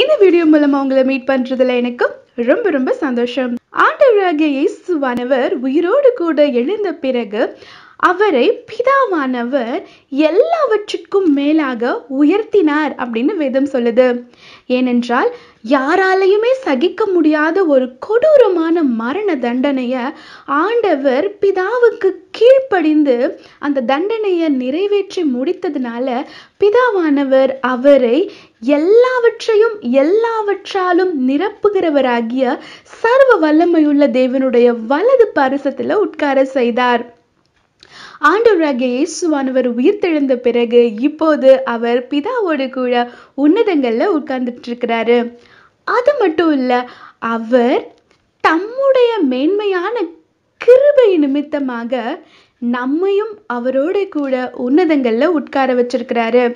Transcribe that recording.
இந்த வீடியோ மூலமா உங்களை மீட் பண்றதுல எனக்கு ரொம்ப ரொம்ப சந்தோஷம் ஆண்டவராகிய இயேசுவானவர் உயிரோடு கூட எழுந்த பிறகு அவரை பிதாவானவர் எல்லாவற்றிற்கும் மேலாக உயர்த்தினார் அப்படின்னு வேதம் சொல்லுது ஏனென்றால் யாராலையுமே சகிக்க முடியாத ஒரு கொடூரமான மரண தண்டனைய ஆண்டவர் பிதாவுக்கு கீழ்ப்படிந்து அந்த தண்டனையை நிறைவேற்றி முடித்ததுனால பிதாவானவர் அவரை எல்லாவற்றையும் எல்லாவற்றாலும் நிரப்புகிறவராகிய சர்வ வல்லமையுள்ள தேவனுடைய வலது பரிசத்துல உட்கார செய்தார் ஆண்டவராகிய இயேசுவானவர் உயிர்த்தெழுந்த பிறகு இப்போது அவர் பிதாவோடு கூட உன்னதங்களில் உட்கார்ந்துட்டு இருக்கிறாரு அது மட்டும் இல்ல அவர் தம்முடைய மேன்மையான கிருபை நிமித்தமாக நம்மையும் அவரோட கூட உன்னதங்களில் உட்கார வச்சிருக்கிறாரு